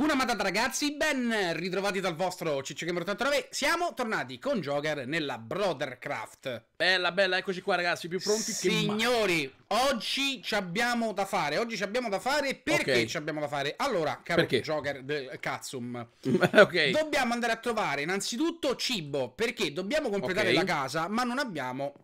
Hakuna Matata ragazzi, ben ritrovati dal vostro CiccioGamer89 Siamo tornati con Joker nella Brothercraft Bella bella, eccoci qua ragazzi, più pronti Signori, che mai Signori, oggi ci abbiamo da fare, oggi ci abbiamo da fare Perché okay. ci abbiamo da fare? Allora, caro perché? Joker del Katsum okay. Dobbiamo andare a trovare innanzitutto cibo Perché dobbiamo completare okay. la casa, ma non abbiamo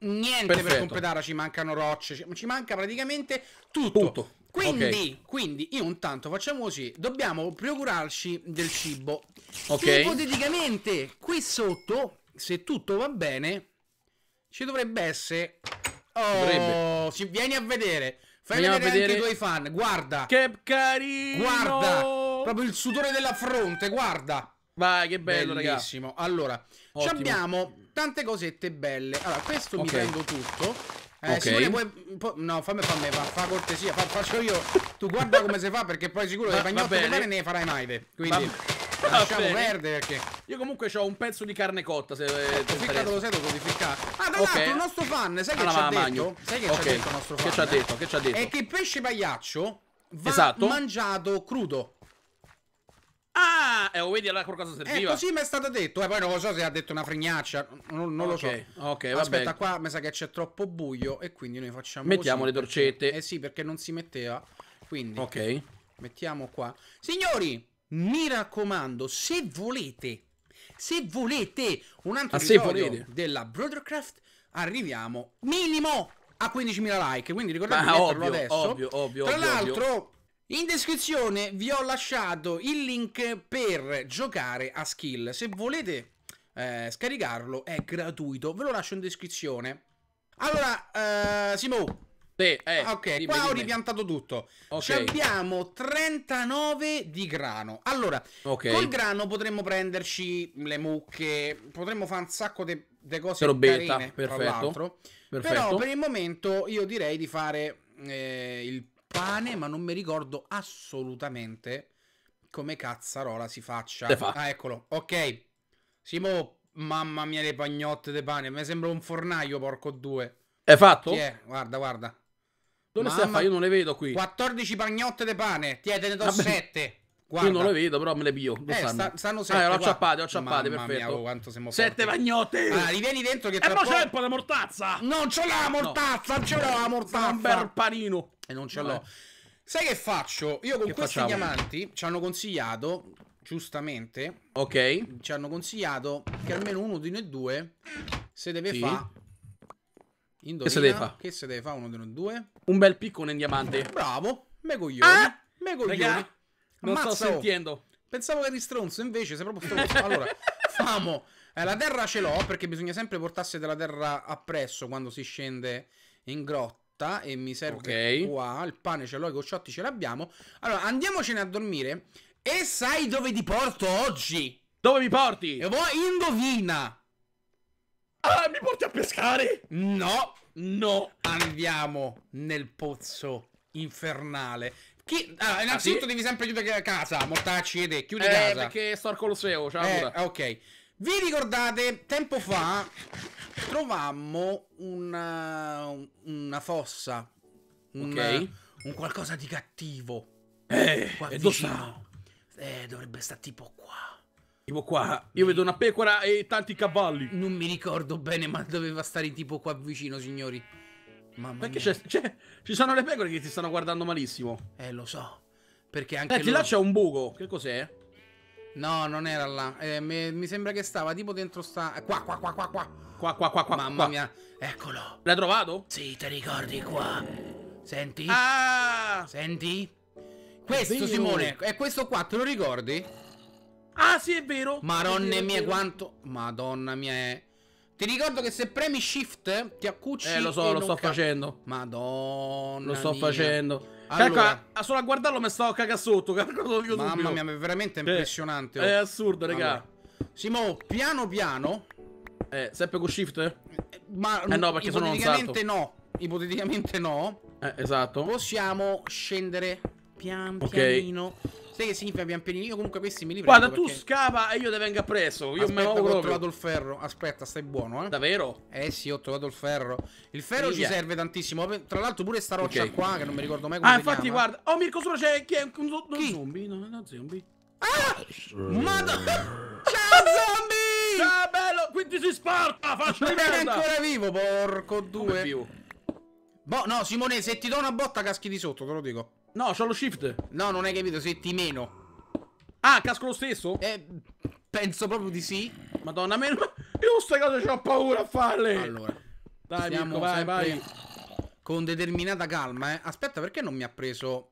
niente Perfetto. per completarla Ci mancano rocce, ci manca praticamente tutto Punto. Quindi, okay. quindi, io intanto facciamo così, dobbiamo procurarci del cibo. Ok. Ipoteticamente, qui sotto, se tutto va bene, ci dovrebbe essere... Oh, dovrebbe. Ci, vieni a vedere. Fai Andiamo vedere, vedere anche i tuoi fan. Guarda. Che carino. Guarda. Proprio il sudore della fronte, guarda. Vai, che bello, Bellissimo. Raga. Allora, Ottimo. abbiamo tante cosette belle. Allora, questo okay. mi prendo tutto. Eh, okay. Simone, puoi no, fammi fa fa, fa cortesia, fa, faccio io. Tu guarda come si fa perché poi sicuro dei bagnotti di mare ne farai mai te. Quindi va, lasciamo va perdere perché Io comunque ho un pezzo di carne cotta se Ecco, ficcato lo sai dove ficcato. Ah, tra okay. il nostro fan, sai che allora, ah, ci ha detto? Sai che okay. ci ha detto il nostro fan? Che ci ha detto? Che ci ha detto? È che il pesce pagliaccio va esatto. mangiato crudo. Ah, eh, vedi allora qualcosa serviva. Eh, così mi è stato detto, eh, poi non lo so se ha detto una fregnaccia, non, non okay, lo so. Ok, Aspetta, qua mi sa che c'è troppo buio e quindi noi facciamo Mettiamo così, le torcette. Perché, eh sì, perché non si metteva, quindi. Ok. Mettiamo qua. Signori, mi raccomando, se volete, se volete un altro ah, episodio della Brothercraft, arriviamo minimo a 15.000 like, quindi ricordatevi ah, di metterlo ovvio, adesso. Ovvio, ovvio, Tra l'altro in descrizione vi ho lasciato il link per giocare a skill. Se volete eh, scaricarlo è gratuito, ve lo lascio in descrizione. Allora, eh, Simo. Sì, eh, ok, dimmi, qua dimmi. ho ripiantato tutto. Okay. abbiamo 39 di grano. Allora, okay. col grano potremmo prenderci le mucche, potremmo fare un sacco di cose Robetta, carine, perfetto, perfetto. Però per il momento io direi di fare eh, il pane, ma non mi ricordo assolutamente come cazzarola si faccia. Fa. Ah, eccolo. Ok. Simo, mamma mia, le pagnotte di pane. Mi sembra un fornaio, porco due. È fatto? Sì, guarda, guarda. Dove mamma... stai a fare? Io non le vedo qui. 14 pagnotte di pane. Tiè, te ne do 7. Guarda, Io non le vedo, però me le pio. Eh, stanno? stanno sette. Ah, ho acciappate, ho acciappate, perfetto. Mia, oh, sette pagnotte. Ah, rivieni dentro che eh, tra E poi c'è un po' la mortazza. Non ce l'ho la mortazza, non ce l'ho la mortazza. Un bel panino. E eh, non ce l'ho. No. Eh. Sai che faccio? Io con che questi facciamo? diamanti ci hanno consigliato, giustamente. Ok. Ci hanno consigliato che almeno uno di noi due se deve sì. fare Indovina, che se deve fare? Che se deve fare uno di noi due? Un bel piccone in diamante. Bravo, me coglioni. Ah, me coglioni. Raga. Non Ammazza, sto sentendo. Oh. Pensavo che eri stronzo, invece sei proprio stronzo. Allora, famo. Eh, la terra ce l'ho perché bisogna sempre portarsi della terra appresso quando si scende in grotta. E mi serve okay. qua. Il pane ce l'ho, i gocciotti ce l'abbiamo. Allora, andiamocene a dormire. E sai dove ti porto oggi? Dove mi porti? E voi indovina. Ah, mi porti a pescare? No, no. Andiamo nel pozzo infernale. Chi... Allora, ah, innanzitutto ah, sì? devi sempre chiudere casa, mortacci ed è, chiudi eh, casa. perché sto al Colosseo, ciao. Eh, ok. Vi ricordate, tempo fa trovammo una, uh, una fossa. Un, ok. Un qualcosa di cattivo. Eh, qua vicino. Eh, dovrebbe stare tipo qua. Tipo qua, io vedo una pecora e tanti cavalli. Non mi ricordo bene, ma doveva stare tipo qua vicino, signori. Mamma perché c'è, c'è, ci sono le pecore che ti stanno guardando malissimo. Eh, lo so. Perché anche. Senti, loro... là c'è un buco. Che cos'è? No, non era là. Eh, mi, mi, sembra che stava tipo dentro sta. Qua, qua, qua, qua, qua. Qua, qua, qua, qua. Mamma qua. mia, eccolo. L'hai trovato? Sì, ti ricordi qua. Senti? Ah! Senti? Questo, Oddio. Simone, è questo qua, te lo ricordi? Ah, sì, è vero. Madonna è vero, mia, vero. quanto. Madonna mia, è. Ti ricordo che se premi shift ti accucci. Eh, lo so, lo sto facendo. Madonna. Lo sto mia. facendo. Allora. Cacca, solo a guardarlo mi stavo cagà sotto. Mamma mio. mia, è veramente eh, impressionante. Eh, oh. È assurdo, raga. Allora. Simo, piano piano. Eh, sempre con shift? Eh, ma eh no, perché sono un salto. no. Ipoteticamente no. Eh, esatto. Possiamo scendere pian pianino. Okay. Sai che significa pian pianino? Io comunque questi mi li prendo. Guarda, perché... tu scava e io te vengo appresso. Io me ho proprio. trovato il ferro. Aspetta, stai buono, eh. Davvero? Eh sì, ho trovato il ferro. Il ferro Miglia. ci serve tantissimo. Tra l'altro pure sta roccia okay. qua, che non mi ricordo mai ah, come Ah, infatti, chiama. guarda. Oh, Mirko, sopra c'è chi è? Un, zombie? Non è zombie? zombie. Ah! Madonna! Ciao, zombie! Ciao, bello! Quindi si sporca, faccio di merda! è ancora vivo, porco due. Boh, no, Simone, se ti do una botta caschi di sotto, te lo dico. No, c'ho lo shift. No, non hai capito, senti meno. Ah, casco lo stesso? Eh, penso proprio di sì. Madonna, meno... Io queste cose ho paura a farle. Allora. Dai, Mirko, vai, vai. Con determinata calma, eh. Aspetta, perché non mi ha preso...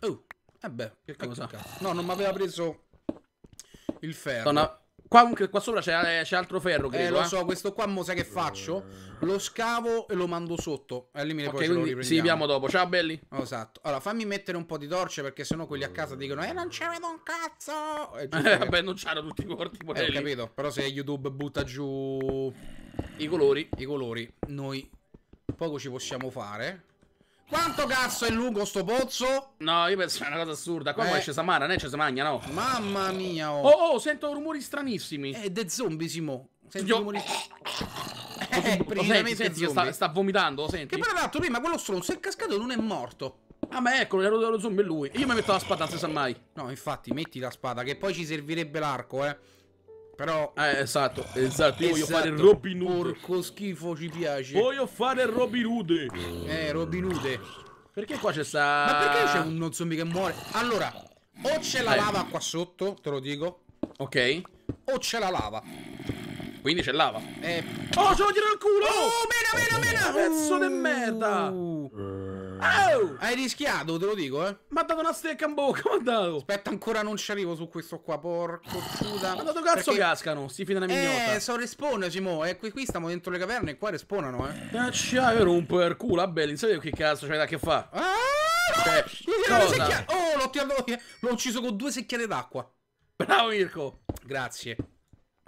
Oh, eh beh, che ecco cosa? no, non mi aveva preso il ferro. Madonna. Qua, qua sopra c'è, eh, c'è altro ferro, eh, credo. Eh, lo so, questo qua mo sai che faccio? Eh. Lo scavo e lo mando sotto. E lì okay, poi quindi Sì, vediamo dopo. Ciao, belli. Oh, esatto. Allora, fammi mettere un po' di torce perché sennò quelli a casa dicono "Eh, non c'è un cazzo!" Eh, vabbè, non c'erano tutti i corti, eh, ho capito, però se YouTube butta giù i colori, i colori, noi poco ci possiamo fare. Quanto cazzo è lungo sto pozzo? No, io penso che è una cosa assurda. Qua eh. c'è Samara, non c'è Samagna, no? Mamma mia, oh. oh. Oh, sento rumori stranissimi. È eh, de zombie, Simo. Sento io... rumori... Eh, lo eh, senti, senti sta, sta, vomitando, lo senti? Che poi l'ha prima, quello stronzo è cascato e non è morto. Ah ma eccolo, l'ero dello zombie è lui. Io mi metto la spada, non si sa mai. No, infatti, metti la spada, che poi ci servirebbe l'arco, eh. Però... Eh, esatto, esatto. Io esatto. voglio fare esatto. Robin Hood. Porco schifo, ci piace. Voglio fare Robin Hood. Eh, Robin Hood. Perché qua c'è sta... Ma perché c'è un non zombie che muore? Allora, o c'è la eh. lava qua sotto, te lo dico. Ok. O c'è la lava. Quindi c'è lava. Eh. Oh, ce lo tiro al culo! Oh, mena, mena, mena! Pezzo di merda! Uh. Oh! Hai rischiato, te lo dico, eh. Ma ha dato una stecca in bocca, ma dato. Aspetta, ancora non ci arrivo su questo qua, porco puta. Ma dato cazzo Perché... cascano, si fida una mignotta. Eh, so respawn, Cimo, eh, qui, qui stiamo dentro le caverne e qua respawnano, eh. eh ah, c'hai un po' il culo, belli, non sapevo che cazzo c'hai da che fa. Ah! Cioè, cosa? Oh, l'ho tirato via. L'ho ucciso con due secchiate d'acqua. Bravo, Mirko. Grazie.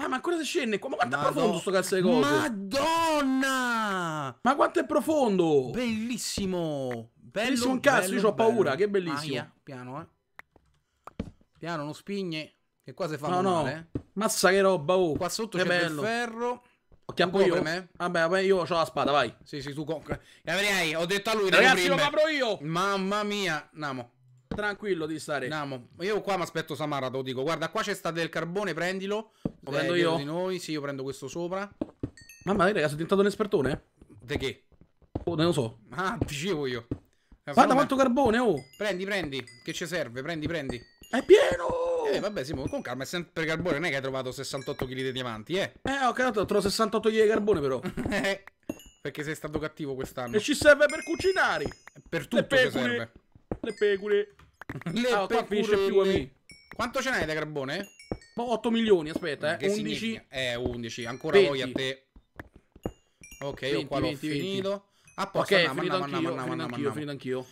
Ah, ma ancora si scende qua. Ma quanto Madonna. è profondo sto cazzo di coso? Madonna! Ma quanto è profondo? Bellissimo! Bello, bellissimo un cazzo, bello, io ho paura, che bellissimo. Aia. Piano, eh. Piano, non spigne. Che qua si fa no, male, Eh. Massa che roba, oh. Qua sotto c'è bello. ferro. Ho chiappo io. Me. Vabbè, vabbè, io ho la spada, vai. Sì, sì, tu con... Gabriele, ho detto a lui. Ragazzi, lo apro io. Mamma mia. Andiamo tranquillo di stare. Andiamo. Io qua mi aspetto Samara, te lo dico. Guarda, qua c'è sta del carbone, prendilo. Lo eh, prendo eh, io. Di noi. Sì, io prendo questo sopra. Mamma mia, ragazzi, sono diventato un espertone. De che? Oh, non lo so. Ah, dicevo io. Eh, Guarda quanto carbone, oh! Prendi, prendi, che ci serve, prendi, prendi. È pieno! Eh, vabbè, Simo, con calma, è sempre carbone, non è che hai trovato 68 kg di diamanti, eh? Eh, ho capito, ho trovato 68 kg di carbone, però. Eh, perché sei stato cattivo quest'anno. E ci serve per cucinare! Per tutto ci serve. Le pecore. Le allora, ah, qua finisce più a me. Quanto ce n'hai da carbone? 8 milioni, aspetta, eh. 11. Eh, 11. Ancora 20. voi a te. Ok, 20, io qua l'ho finito. A posto, ok, andiamo, finito andiamo, andiamo, andiamo, finito anch'io.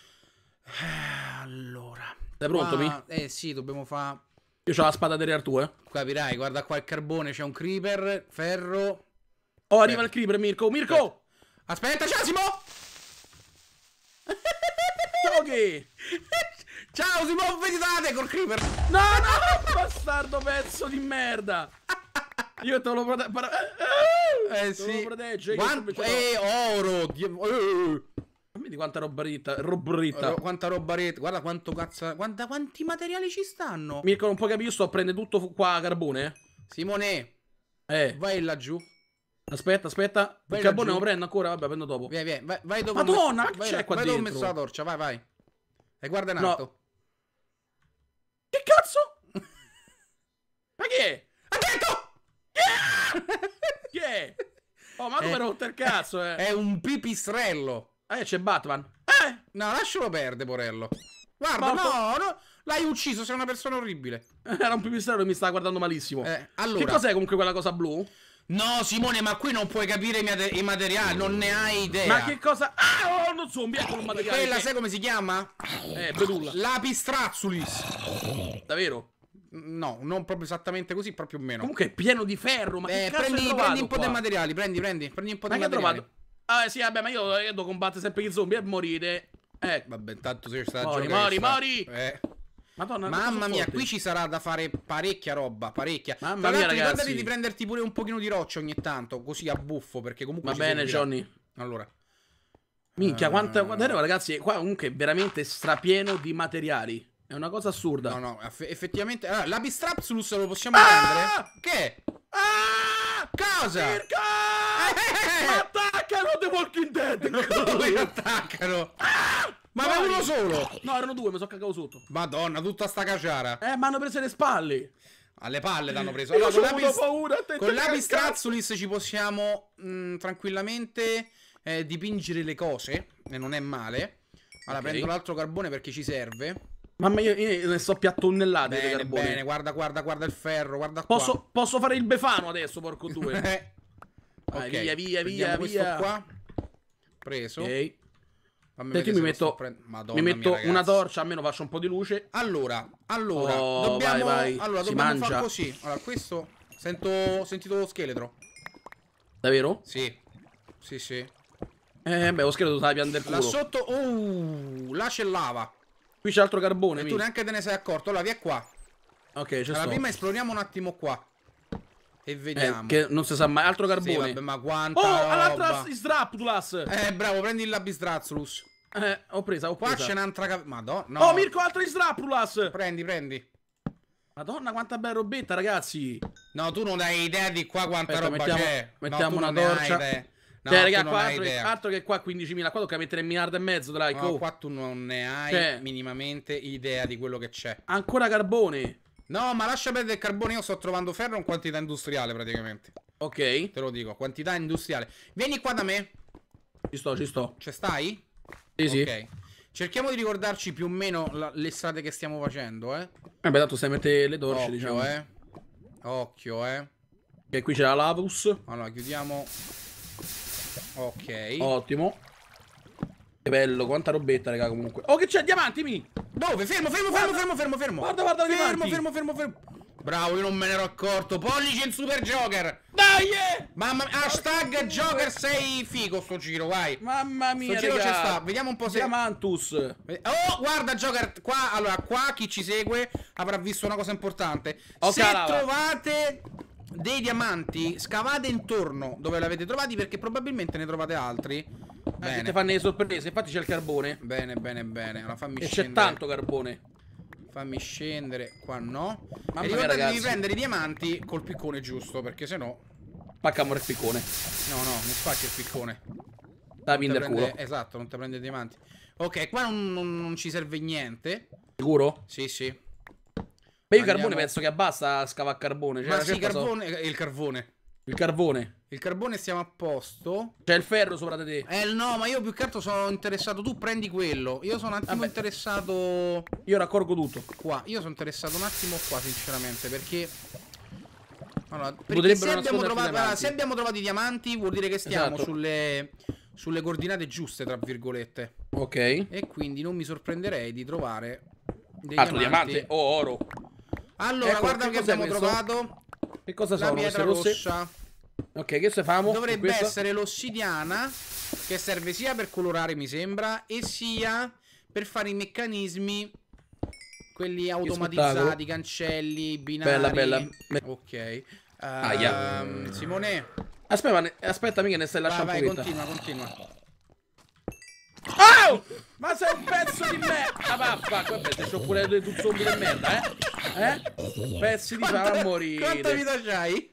Eh, allora. Sei pronto, Mi? Eh sì, dobbiamo fare... Io ho la spada delle Artù, eh. Capirai, guarda qua il carbone, c'è un creeper, ferro... Oh, arriva il creeper, Mirko! Mirko! Aspetta, Aspetta Ciasimo! ok! Ciao, si può vedere col creeper! No, no, bastardo pezzo di merda! Io te lo proteggo. Eh, eh sì. Te lo proteggo. Quanto è eh, oro? Dio... Vedi eh. quanta roba ritta, roba ritta. quanta roba ritta, guarda quanto cazzo, guarda quanti materiali ci stanno. Mirko non puoi capire, io sto a prendere tutto qua a carbone. Eh. Simone, eh. vai laggiù. Aspetta, aspetta, vai il carbone lo prendo ancora, vabbè prendo dopo. Vai, vai, vai dove Madonna, c'è qua vai dove ho messo la torcia, vai, vai. E guarda in alto. No. Ma chi è? Ha detto! Yeah! chi è? Oh, ma tu eh, rotto il cazzo, eh. È un pipistrello. Eh, c'è Batman. Eh? No, lascialo perdere, Porello. Guarda, Morto. no, no. L'hai ucciso, sei una persona orribile. Era un pipistrello e mi stava guardando malissimo. Eh, allora. Che cos'è comunque quella cosa blu? No, Simone, ma qui non puoi capire i, materiali, non ne hai idea. Ma che cosa? Ah, oh, non zombie, bianco un materiale. Quella, che... sai come si chiama? Eh, Bedulla. Lapistrazzulis. Davvero? No, non proprio esattamente così, proprio meno. Comunque è pieno di ferro, ma Beh, prendi, prendi un po' qua? di materiali, prendi, prendi, prendi un po' ma che materiali. Trovato? Ah, sì, vabbè, ma io, io devo combattere sempre gli zombie e morire. Eh. Vabbè, intanto se sta Mori, mori, mori! Eh. Madonna, Mamma mia, qui ci sarà da fare parecchia roba, parecchia. Mamma Tra mia, ricordati di prenderti pure un pochino di roccia ogni tanto, così a buffo, perché comunque... Va bene, Johnny. Allora. Minchia, uh... quanta, roba, Ragazzi, qua comunque è veramente strapieno di materiali. È una cosa assurda. No, no, effettivamente. Allora, l'Abistrapsulus lo possiamo ah! prendere? Che? Ah! Cosa? Circa! Eh! Attaccano The Walking Dead! Come attaccano? Ah! Ma era uno solo! No, erano due, mi sono cagato sotto. Madonna, tutta sta caciara. Eh, ma hanno preso le spalle. Alle palle l'hanno preso. Allora, Io con l'apis... paura, con l'abistrapsulus ci possiamo mh, mm, tranquillamente eh, dipingere le cose. E non è male. Allora, okay. prendo l'altro carbone perché ci serve. Mamma io, io ne sto più a tonnellate bene, bene, guarda, guarda, guarda il ferro, guarda posso, posso, fare il befano adesso, porco due. Vai, eh. okay. via, via, Prendiamo via, via. qua. Preso. Ok. Fammi mi metto, mi metto mia, una torcia, almeno faccio un po' di luce. Allora, allora, oh, dobbiamo, vai, vai. Allora, dobbiamo mangia. far così. Allora, questo, sento, ho sentito lo scheletro. Davvero? Sì, sì, sì. Eh, beh, lo scheletro stava pian del culo. Là sotto, oh, là c'è lava. Qui c'è altro carbone. E tu neanche te ne sei accorto. Allora, via qua. Ok, ci Allora, prima esploriamo un attimo qua. E eh, vediamo. Eh, che non si sa mai. Altro carbone. Sì, vabbè, ma quanto. Oh, all'altra Sdraptulas. Eh, bravo, prendi il Bistrazzulus. Eh, ho presa, ho preso. Qua c'è un'altra. Madonna. No. Oh, Mirko, altra Sdraptulas. Prendi, prendi. Madonna, quanta bella robetta, ragazzi. No, tu non hai idea di qua quanta Aspetta, roba c'è. Mettiamo, mettiamo no, una torcia. No, cioè, raga, altro, che, altro che qua 15.000, qua tocca mettere un miliardo e mezzo, dai. No, oh. qua tu non ne hai cioè, minimamente idea di quello che c'è. Ancora carbone. No, ma lascia perdere il carbone, io sto trovando ferro in quantità industriale praticamente. Ok. Te lo dico, quantità industriale. Vieni qua da me. Ci sto, ci sto. Ci stai? Sì, sì. Ok. Cerchiamo di ricordarci più o meno la, le strade che stiamo facendo, eh. Vabbè, eh tanto stai a mettere le torce, Occhio, diciamo. eh. Occhio, eh. Che qui c'è la Lavus. Allora, chiudiamo... Ok. Ottimo. Che bello, quanta robetta, raga, comunque. Oh, che c'è? Diamanti, mi! Dove? Fermo, fermo, guarda. fermo, fermo, fermo, Guarda, guarda, fermo, diamanti. fermo, fermo, fermo. Bravo, io non me ne ero accorto. Pollice in Super Joker. Dai! Eh! Mamma mia, hashtag Joker sei figo sto giro, vai. Mamma mia, sto giro ci sta. Vediamo un po' se Diamantus. Oh, guarda Joker qua, allora qua chi ci segue avrà visto una cosa importante. Okay, se trovate dei diamanti scavate intorno dove l'avete trovati perché probabilmente ne trovate altri. Bene. Eh, ti fanno le sorprese, infatti c'è il carbone. Bene, bene, bene. Allora fammi e scendere. c'è tanto carbone. Fammi scendere qua no. Ma e ricordatevi di prendere i diamanti col piccone giusto perché sennò Spaccamo il piccone. No, no, non spacchi il piccone. Dammi nel prende... culo. Esatto, non ti prende i diamanti. Ok, qua non, non, non ci serve niente. Sicuro? Sì, sì. Beh, io Andiamo. carbone penso che abbassa scava a carbone. Cioè, Ma sì, carbone, so. Eh, il carbone. Il carbone. Il carbone siamo a posto. C'è il ferro sopra di te. Eh no, ma io più che altro sono interessato. Tu prendi quello. Io sono un attimo Vabbè. interessato. Io raccorgo tutto. Qua. Io sono interessato un attimo qua, sinceramente, perché. Allora, perché se abbiamo, trovato, allora, se abbiamo, trovato, i diamanti vuol dire che stiamo esatto. sulle, sulle coordinate giuste, tra virgolette. Ok. E quindi non mi sorprenderei di trovare dei Altro diamanti. diamante o oro. Allora, ecco, guarda che, abbiamo questo? trovato. Che cosa sono? La pietra rossa. Ok, che se facciamo? Dovrebbe essere l'ossidiana che serve sia per colorare, mi sembra, e sia per fare i meccanismi quelli automatizzati, cancelli, binari. Bella, bella. Ok. Uh, ah, yeah. Simone. Aspetta, ne, aspettami che ne stai lasciando. Vai, vai, continua, continua. Oh! Ma sei un pezzo di merda! Ah, Papà, vabbè, se c'ho pure due zombie di merda, eh! Eh? Pezzi di fama morire! Quanta vita c'hai?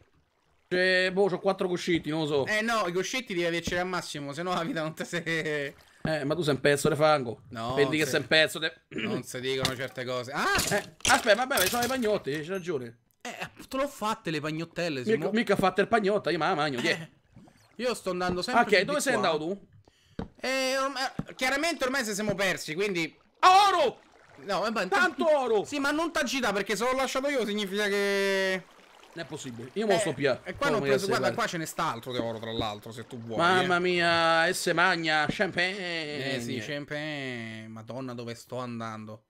C'è, boh, c'ho quattro cuscitti, non lo so. Eh no, i cuscetti devi averceli al massimo, se no la vita non te se... Eh, ma tu sei un pezzo di fango. No. Vedi se... che sei un pezzo di... Non si dicono certe cose. Ah! Eh, aspetta, vabbè, sono i pagnotti, c'hai ragione. Eh, te l'ho fatte le pagnottelle, Simo. Mica, mica fatte il pagnotta, io ma la magno, eh. Io sto andando sempre Ok, ah, dove sei qua. andato tu? E eh, ormai, eh, chiaramente ormai se siamo persi, quindi... Oro! No, vabbè, Tanto oro! Sì, ma non tagita perché se l'ho lasciato io significa che... Non è possibile. Io eh, mo sto più. E eh, qua non preso, guarda, qua ce n'è st'altro di oro, tra l'altro, se tu vuoi. Mamma eh. mia, S magna, champagne. Eh sì, champagne. Madonna, dove sto andando?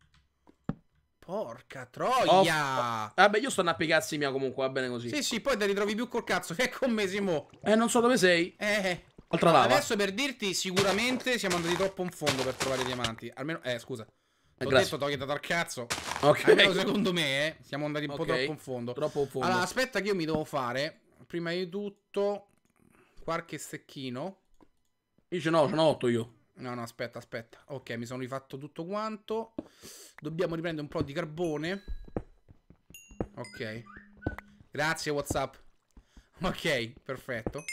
Porca troia! Oh, vabbè, io sto a picazzi mia comunque, va bene così. Sì, sì, poi te ritrovi più col cazzo che è con me, Simo. Eh, non so dove sei. Eh, Eh. Altra lava. Adesso per dirti, sicuramente siamo andati troppo in fondo per trovare i diamanti. Almeno, eh, scusa. Ho detto togliete dal cazzo. Ok. Almeno secondo me, eh, siamo andati un po' troppo in fondo. Troppo in fondo. Allora, aspetta che io mi devo fare, prima di tutto, qualche secchino. Io ce n'ho, ce n'ho 8 io. No, no, aspetta, aspetta. Ok, mi sono rifatto tutto quanto. Dobbiamo riprendere un po' di carbone. Ok. Grazie, WhatsApp. Ok, perfetto.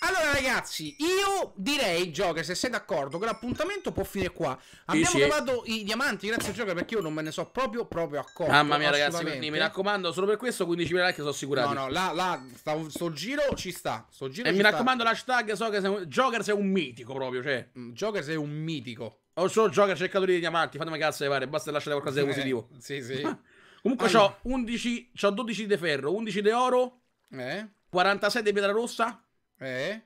Allora, ragazzi, io direi, Joker, se sei d'accordo, che l'appuntamento può finire qua. Abbiamo sì, trovato i diamanti, grazie, Joker, perché io non me ne so proprio, proprio accorto. Mamma mia, ragazzi, quindi mi raccomando, solo per questo 15 15.000 like sono assicurati. No, no, là, là sto, sto giro ci sta. Sto giro e mi sta. raccomando l'hashtag, so che sei un... Joker sei un mitico proprio, cioè. Mm, Joker sei un mitico. Ho solo Joker cercatori di diamanti, fatemi cazzo di fare, basta lasciare qualcosa di eh, positivo. Sì, sì. Comunque allora. ho 11, ho 12 di ferro, 11 di oro, eh? 46 di pietra rossa. Eh?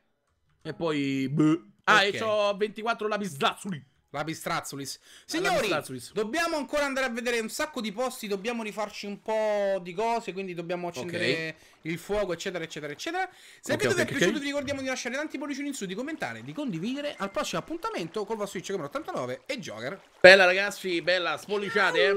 E poi... Beh. Ah, okay. e ho 24 lapislazzuli. Lapistrazzulis. Ah, Signori, Lapistrazzulis. dobbiamo ancora andare a vedere un sacco di posti, dobbiamo rifarci un po' di cose, quindi dobbiamo accendere okay. il fuoco, eccetera, eccetera, eccetera. Se okay, il video okay, vi è piaciuto vi ricordiamo di lasciare tanti pollicini in su, di commentare, di condividere. Al prossimo appuntamento con il vostro Twitch 89 e Joker. Bella ragazzi, bella, spolliciate. Eh.